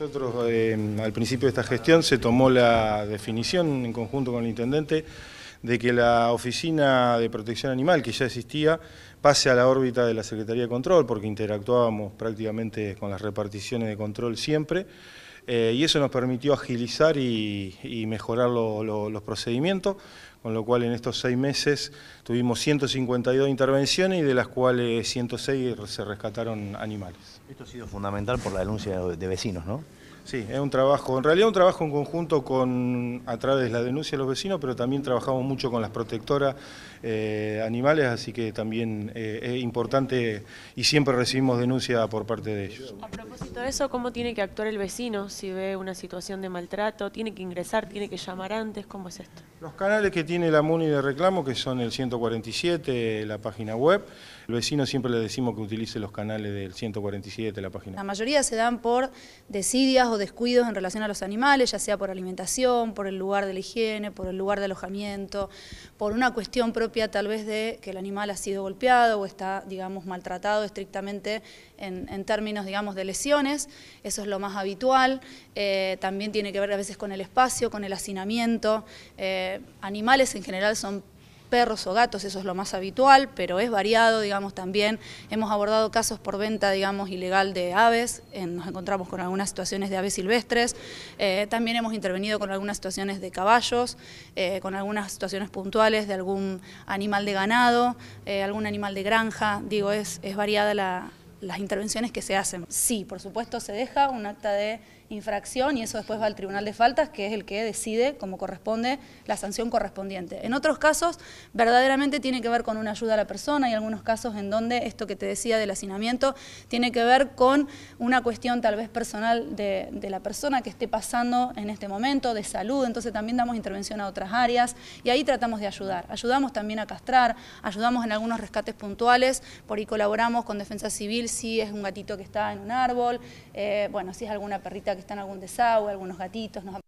Nosotros eh, al principio de esta gestión se tomó la definición en conjunto con el intendente de que la Oficina de Protección Animal, que ya existía, pase a la órbita de la Secretaría de Control, porque interactuábamos prácticamente con las reparticiones de control siempre, eh, y eso nos permitió agilizar y, mejorar los procedimientos con lo cual en estos seis meses tuvimos 152 intervenciones y de las cuales 106 se rescataron animales. Esto ha sido fundamental por la denuncia de vecinos, ¿no? Sí, es un trabajo, en realidad un trabajo en conjunto con, a través de la denuncia de los vecinos, pero también trabajamos mucho con las protectoras eh, animales, así que también eh, es importante y siempre recibimos denuncia por parte de ellos. A propósito de eso, ¿cómo tiene que actuar el vecino si ve una situación de maltrato? ¿Tiene que ingresar? ¿Tiene que llamar antes? ¿Cómo es esto? Los canales que tiene la MUNI de reclamo, que son el 147, la página web. Los vecino siempre le decimos que utilice los canales del 147, la página web. La mayoría se dan por desidias o descuidos en relación a los animales, ya sea por alimentación, por el lugar de la higiene, por el lugar de alojamiento, por una cuestión propia tal vez de que el animal ha sido golpeado o está, digamos, maltratado estrictamente en, términos, digamos, de lesiones. Eso es lo más habitual. Eh, también tiene que ver a veces con el espacio, con el hacinamiento. Eh, animales en general son perros o gatos, eso es lo más habitual, pero es variado, digamos, también. Hemos abordado casos por venta, digamos, ilegal de aves, nos encontramos con algunas situaciones de aves silvestres, eh, también hemos intervenido con algunas situaciones de caballos, eh, con algunas situaciones puntuales de algún animal de ganado, eh, algún animal de granja, digo, es, es variada la, las intervenciones que se hacen. Sí, por supuesto se deja un acta de infracción y eso después va al Tribunal de Faltas, que es el que decide, como corresponde, la sanción correspondiente. En otros casos, verdaderamente tiene que ver con una ayuda a la persona Hay algunos casos en donde esto que te decía del hacinamiento tiene que ver con una cuestión tal vez personal de, de la persona que esté pasando en este momento, de salud, entonces también damos intervención a otras áreas y ahí tratamos de ayudar. Ayudamos también a castrar, ayudamos en algunos rescates puntuales, por ahí colaboramos con Defensa Civil, si es un gatito que está en un árbol, eh, bueno, si es alguna perrita que está en algún desagüe, algunos gatitos, nos